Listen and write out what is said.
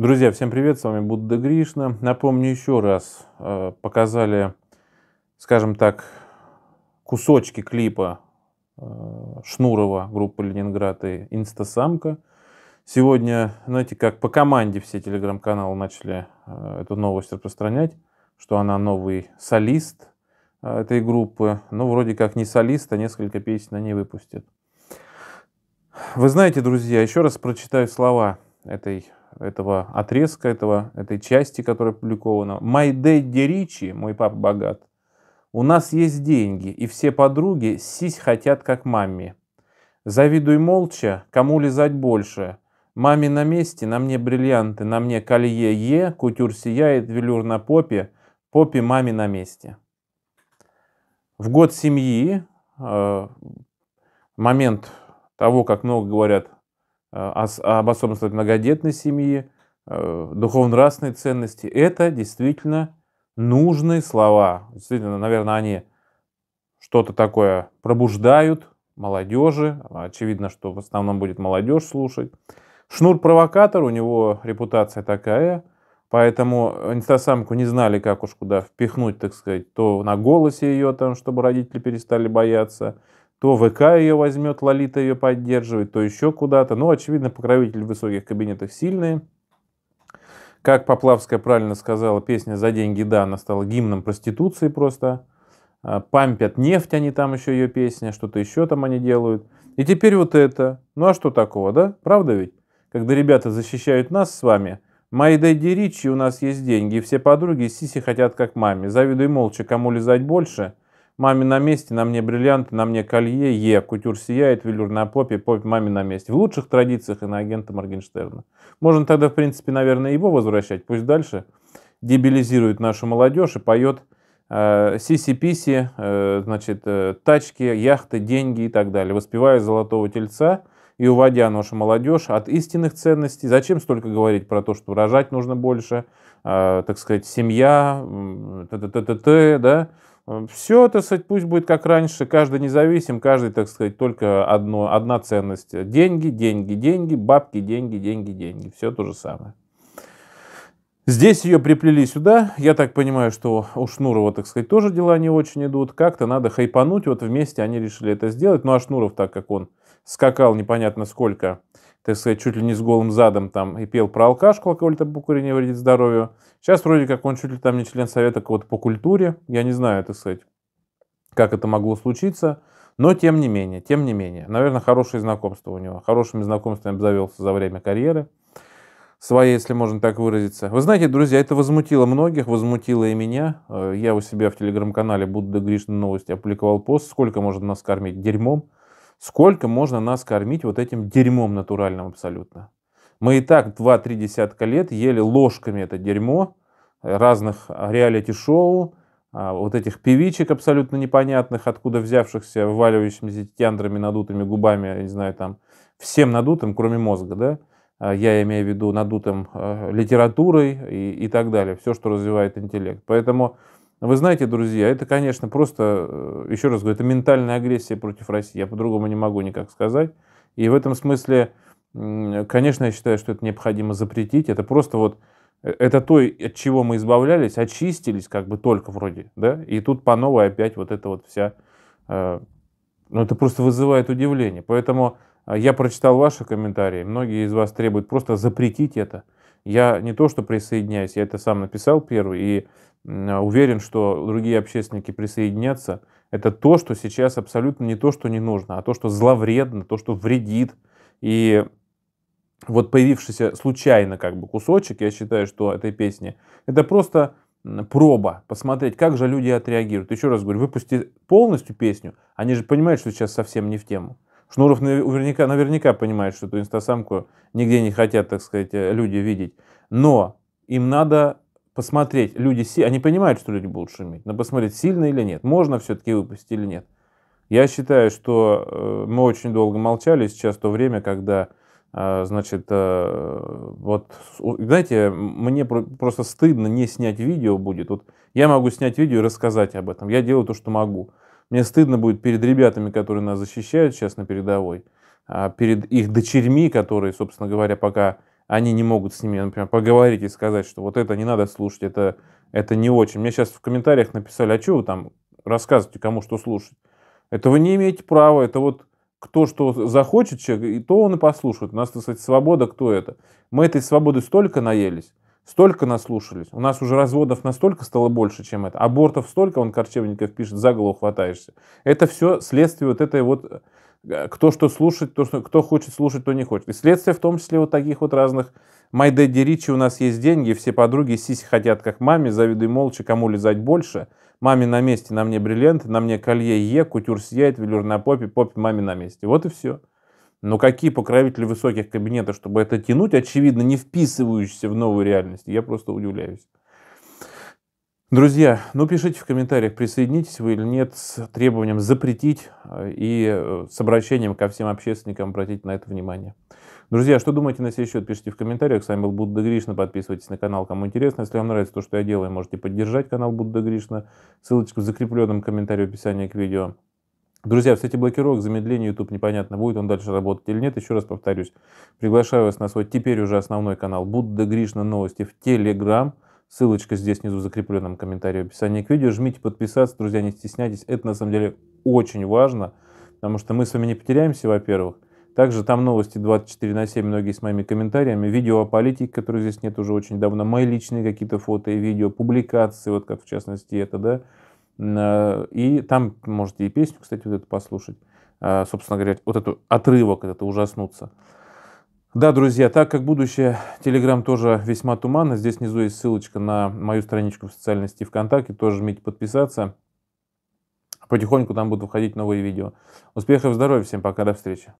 Друзья, всем привет, с вами Будда Гришна. Напомню еще раз, э, показали, скажем так, кусочки клипа э, Шнурова группы Ленинград и Инстасамка. Сегодня, знаете, как по команде все телеграм-каналы начали э, эту новость распространять, что она новый солист этой группы. Ну, вроде как не солист, а несколько песен они выпустят. Вы знаете, друзья, еще раз прочитаю слова этой этого отрезка, этого, этой части, которая опубликована. «My daddy Ричи, мой папа богат, у нас есть деньги, и все подруги сись хотят, как маме. Завидуй молча, кому лизать больше. Маме на месте, на мне бриллианты, на мне колье Е, кутюр сияет, велюр на попе, попе маме на месте». В год семьи, э, момент того, как много говорят а, а а об особенностях многодетной семьи, э, духовно-нравственные ценности. Это действительно нужные слова. Действительно, наверное, они что-то такое пробуждают молодежи. Очевидно, что в основном будет молодежь слушать. Шнур-провокатор, у него репутация такая, поэтому инстасамку не знали, как уж куда впихнуть, так сказать, то на голосе ее там, чтобы родители перестали бояться, то ВК ее возьмет, Лолита ее поддерживает, то еще куда-то. Ну, очевидно, покровители высоких кабинетов сильные. Как Поплавская правильно сказала, песня «За деньги, да», она стала гимном проституции просто. А, Пампят нефть, они там еще ее песня, что-то еще там они делают. И теперь вот это. Ну а что такого, да? Правда ведь? Когда ребята защищают нас с вами, мои Дэдди Ричи, у нас есть деньги, и все подруги Сиси хотят как маме. Завидуй молча, кому лизать больше, Маме на месте, на мне бриллианты, на мне колье, Е, кутюр сияет, велюр на попе, попе маме на месте. В лучших традициях и на агента Моргенштерна. Можно тогда, в принципе, наверное, его возвращать. Пусть дальше дебилизирует нашу молодежь и поет э, сиси-писи, э, значит, э, тачки, яхты, деньги и так далее, воспевая золотого тельца и уводя нашу молодежь от истинных ценностей. Зачем столько говорить про то, что рожать нужно больше, э, так сказать, семья, т-т-т-т, да, Э, Все, так сказать, пусть будет как раньше, каждый независим, каждый, так сказать, только одно, одна ценность. Деньги, деньги, деньги, бабки, деньги, деньги, деньги. Все то же самое. Здесь ее приплели сюда. Я так понимаю, что у Шнурова, так сказать, тоже дела не очень идут. Как-то надо хайпануть. Вот вместе они решили это сделать. Ну а Шнуров, так как он скакал непонятно сколько так сказать, чуть ли не с голым задом там и пел про алкашку, алкоголь-то по курению вредит здоровью. Сейчас вроде как он чуть ли там не член совета кого-то по культуре. Я не знаю, так сказать, как это могло случиться. Но тем не менее, тем не менее. Наверное, хорошее знакомство у него. Хорошими знакомствами обзавелся за время карьеры. Своей, если можно так выразиться. Вы знаете, друзья, это возмутило многих, возмутило и меня. Э, я у себя в телеграм-канале Будда Гришна новости опубликовал пост. Сколько можно нас кормить дерьмом? Сколько можно нас кормить вот этим дерьмом натуральным абсолютно? Мы и так 2-3 десятка лет ели ложками это дерьмо, э, разных э, реалити-шоу, а, вот этих певичек абсолютно непонятных, откуда взявшихся, вываливающимися тендрами надутыми губами, я не знаю, там, всем надутым, кроме мозга, да? А, я имею в виду надутым э, литературой и, и так далее, все, что развивает интеллект. Поэтому вы знаете, друзья, это, конечно, просто, э, еще раз говорю, это ментальная агрессия против России. Я по-другому не могу никак сказать. И в этом смысле, конечно, я считаю, что это необходимо запретить. Это просто вот, э, это то, от чего мы избавлялись, очистились как бы только вроде, да? И тут по новой опять вот это вот вся... Э, ну, это просто вызывает удивление. Поэтому я прочитал ваши комментарии. Многие из вас требуют просто запретить это. Я не то, что присоединяюсь, я это сам написал первый, и а, уверен, что другие общественники присоединятся, это то, что сейчас абсолютно не то, что не нужно, а то, что зловредно, то, что вредит. И вот появившийся случайно как бы кусочек, я считаю, что этой песни, это просто проба, посмотреть, как же люди отреагируют. Еще раз говорю, выпусти полностью песню, они же понимают, что сейчас совсем не в тему. Шнуров наверняка, наверняка понимает, что эту инстасамку нигде не хотят, так сказать, э, люди видеть. Но им надо посмотреть, люди, си, они понимают, что люди будут шуметь, но посмотреть, сильно или нет, можно все-таки выпустить или нет. Я считаю, что э, мы очень долго молчали, сейчас то время, когда, э, значит, э, вот, знаете, мне просто стыдно не снять видео будет. Вот я могу снять видео и рассказать об этом, я делаю то, что могу. Мне стыдно будет перед ребятами, которые нас защищают сейчас на передовой, а перед их дочерьми, которые, собственно говоря, пока они не могут с ними, например, поговорить и сказать, что вот это не надо слушать, это, это не очень. Мне сейчас в комментариях написали, а что вы там рассказываете, кому что слушать? Это вы не имеете права, это вот кто что захочет человек, и то он и послушает. У нас, так сказать, свобода, кто это? Мы этой свободы столько наелись, столько наслушались. У нас уже разводов настолько стало больше, чем это. Абортов столько, он Корчевников пишет, за голову хватаешься. Это все следствие вот этой вот Э, кто что слушает, то, что, кто хочет слушать, то не хочет. И следствие в том числе вот таких вот разных Майдеди Ричи у нас есть деньги, все подруги сиси хотят как маме, завидуй молча, кому лизать больше. Маме на месте, на мне бриллианты, на мне колье Е, кутюр сияет, велюр на попе, попе маме на месте. Вот и все. Но какие покровители высоких кабинетов, чтобы это тянуть, очевидно, не вписывающиеся в новую реальность, я просто удивляюсь. Друзья, ну пишите в комментариях, присоединитесь вы или нет с требованием запретить а, и э, с обращением ко всем общественникам обратить на это внимание. Друзья, что думаете на сей счет, пишите в комментариях. С вами был Будда Гришна, подписывайтесь на канал, кому интересно. Если вам нравится то, что я делаю, можете поддержать канал Будда Гришна. Ссылочка в закрепленном комментарии в описании к видео. Друзья, кстати, блокировок, замедление YouTube непонятно, будет он дальше работать или нет. Еще раз повторюсь, приглашаю вас на свой теперь уже основной канал Будда Гришна Новости в Телеграм. Ссылочка здесь внизу в закрепленном комментарии в описании к видео. Жмите подписаться, друзья, не стесняйтесь. Это на самом деле очень важно, потому что мы с вами не потеряемся, во-первых. Также там новости 24 на 7, многие с моими комментариями, видео о политике, которые здесь нет уже очень давно, мои личные какие-то фото и видео, публикации, вот как в частности это, да. Э, и там можете и песню, кстати, вот эту послушать. А, собственно говоря, вот этот отрывок, это ужаснуться. Да, друзья, так как будущее Telegram тоже весьма туманно, здесь внизу есть ссылочка на мою страничку в социальной сети ВКонтакте, тоже жмите подписаться. Потихоньку там будут выходить новые видео. Успехов, здоровья, всем пока, до встречи.